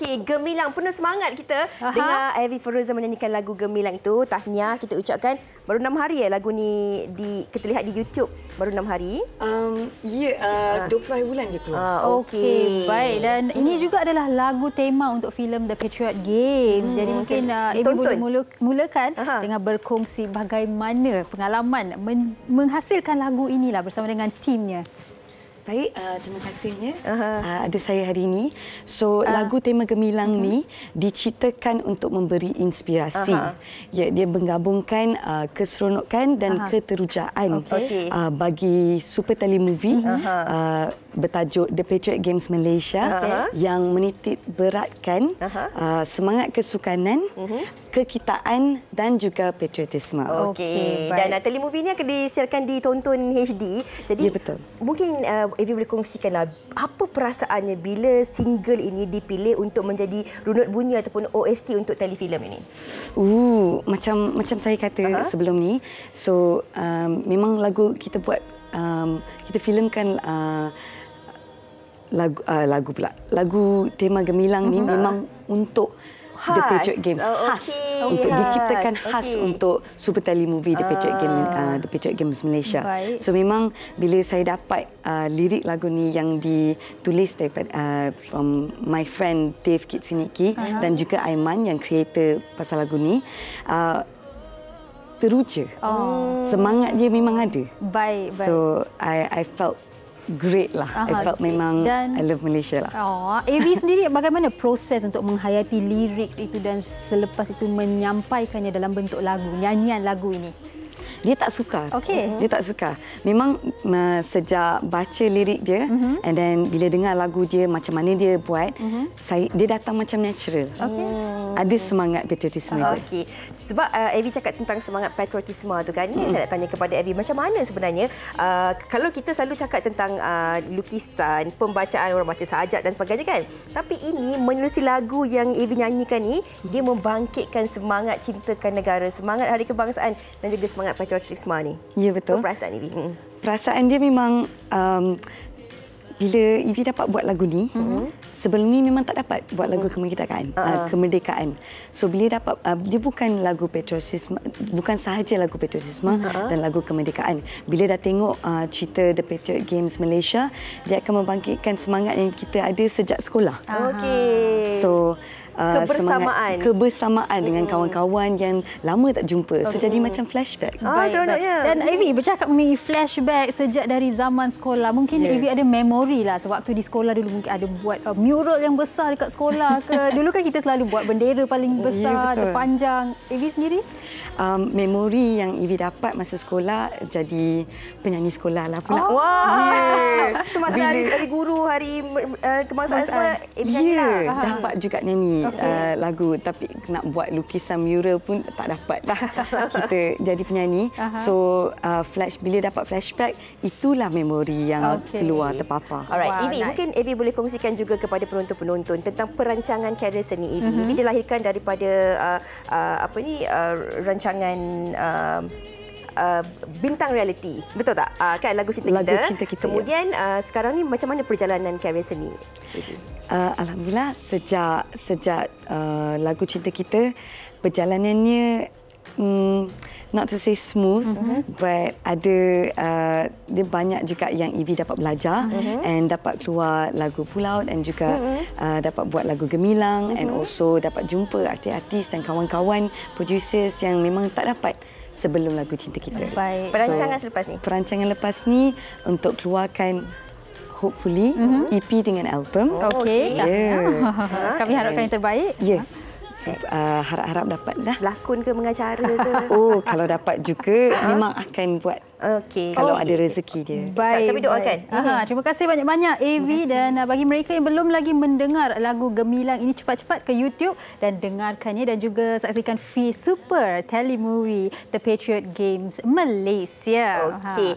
Okey, gemilang penuh semangat kita Aha. dengar Evi Feroza menyanyikan lagu gemilang itu. Tahniah kita ucapkan. Baru enam hari ya lagu ni di kita lihat di YouTube. Baru enam hari. Um, ya, yeah, uh, ah. uh. 20 bulan je keluar. Uh, okey. Okay. Baik dan hmm. ini juga adalah lagu tema untuk filem The Patriot Games. Hmm. Jadi mungkin Evi uh, boleh mulakan Aha. dengan berkongsi bagaimana pengalaman men menghasilkan lagu inilah bersama dengan timnya baik uh, ah, terima kasihnya uh-huh. uh, ada saya hari ini so uh. lagu tema gemilang uh-huh. ni diciptakan untuk memberi inspirasi uh-huh. ya dia menggabungkan uh, keseronokan dan uh-huh. keterujaan okay. uh, bagi super tele movie uh-huh. uh, bertajuk The Patriot Games Malaysia okay. Eh, yang menitik beratkan uh, semangat kesukanan, uh-huh. kekitaan dan juga patriotisme. Okey. Okay. Dan natali Movie ini akan disiarkan di Tonton HD. Jadi ya, betul. mungkin uh, Evie boleh kongsikanlah apa perasaannya bila single ini dipilih untuk menjadi runut bunyi ataupun OST untuk telefilm ini. Ooh, macam macam saya kata uh-huh. sebelum ni. So, um, memang lagu kita buat um, kita filemkan uh, lagu uh, lagu pula. Lagu tema gemilang mm -hmm. ni mhm. memang untuk Has. The Patriot Games, oh, khas okay. untuk diciptakan khas okay. untuk Super Tali Movie The Patriot Game ah. uh, The Patriot Games Malaysia. Baik. So memang bila saya dapat uh, lirik lagu ni yang ditulis daripada uh, from my friend Dave Kitsiniki uh -huh. dan juga Aiman yang kreator pasal lagu ni uh, teruja. Oh. Semangat dia memang ada. Baik, baik. So I I felt great lah. Aha, I felt okay. memang dan, I love Malaysia lah. Oh, AV sendiri bagaimana proses untuk menghayati lyrics itu dan selepas itu menyampaikannya dalam bentuk lagu, nyanyian lagu ini? dia tak suka. Okay. Dia tak suka. Memang uh, sejak baca lirik dia mm-hmm. and then bila dengar lagu dia macam mana dia buat, mm-hmm. saya dia datang macam natural. Okay. Oh. Ada semangat patriotisme dia. Okay. Sebab uh, Abby cakap tentang semangat patriotisme tu kan. Mm-hmm. Saya nak tanya kepada Abby macam mana sebenarnya uh, kalau kita selalu cakap tentang uh, lukisan, pembacaan orang baca sajak dan sebagainya kan. Tapi ini menerusi lagu yang Abby nyanyikan ni, dia membangkitkan semangat cintakan negara, semangat hari kebangsaan dan juga semangat patriotisme George Lisma ni. Ya betul. Apa perasaan Ivy? Hmm. Perasaan dia memang um, bila Ivy dapat buat lagu ni, mm-hmm. sebelum ni memang tak dapat buat lagu mhm. kemerdekaan. Uh-huh. kemerdekaan. So bila dapat uh, dia bukan lagu patriotisme, bukan sahaja lagu patriotisme mhm. uh-huh. dan lagu kemerdekaan. Bila dah tengok uh, cerita The Patriot Games Malaysia, dia akan membangkitkan semangat yang kita ada sejak sekolah. Okey. Uh-huh. So Ah, kebersamaan. semangat kebersamaan dengan kawan-kawan yang lama tak jumpa. So jadi macam flashback. Ah, seronoknya. Dan Ivy bercakap mengenai flashback sejak dari zaman sekolah. Mungkin ya. Ivy yeah. ada memory lah sewaktu di sekolah dulu mungkin ada buat uh, mural yang besar dekat sekolah ke. dulu kan kita selalu buat bendera paling ya, besar, yeah, panjang. Ivy sendiri? um, memori yang Ivy dapat masa sekolah jadi penyanyi sekolah lah pula. Oh. Wah. Yeah. Bila. Hari, hari guru hari uh, kemasan semua Ivy yeah. Ya, lah. Dapat ha. juga nyanyi okay. uh, lagu tapi nak buat lukisan mural pun tak dapat dah kita jadi penyanyi. Aha. So uh, flash bila dapat flashback itulah memori yang okay. keluar terpapar. Alright, wow, Ivy nice. mungkin Ivy boleh kongsikan juga kepada penonton-penonton tentang perancangan karier seni Ivy. Mm-hmm. Ivy dilahirkan daripada uh, uh, apa ni uh, rancangan rancangan uh, um, Uh, bintang reality betul tak uh, kan lagu cinta, lagu kita. cinta kita ya. kemudian ya. uh, sekarang ni macam mana perjalanan karier seni uh, alhamdulillah sejak sejak uh, lagu cinta kita perjalanannya mm, not to say smooth, mm-hmm. but ada uh, dia banyak juga yang Evie dapat belajar mm-hmm. and dapat keluar lagu Pulau dan juga mm-hmm. uh, dapat buat lagu Gemilang mm-hmm. and also dapat jumpa artis-artis dan kawan-kawan producers yang memang tak dapat sebelum lagu Cinta Kita. Baik. Perancangan so, selepas ni? Perancangan lepas ni untuk keluarkan hopefully mm-hmm. EP dengan album. Okey. Yeah. Kami harapkan yang terbaik. Yeah. Ha? Uh, harap-harap uh, dapatlah. Lakon ke mengacara ke? oh, kalau dapat juga ha? memang akan buat. Okey. Kalau okay. Oh, ada rezeki dia. Baik. Tapi doakan. Aha, ha, hmm. terima kasih banyak-banyak AV dan uh, bagi mereka yang belum lagi mendengar lagu Gemilang ini cepat-cepat ke YouTube dan dengarkannya dan juga saksikan fee super telemovie The Patriot Games Malaysia. Okey. Ha.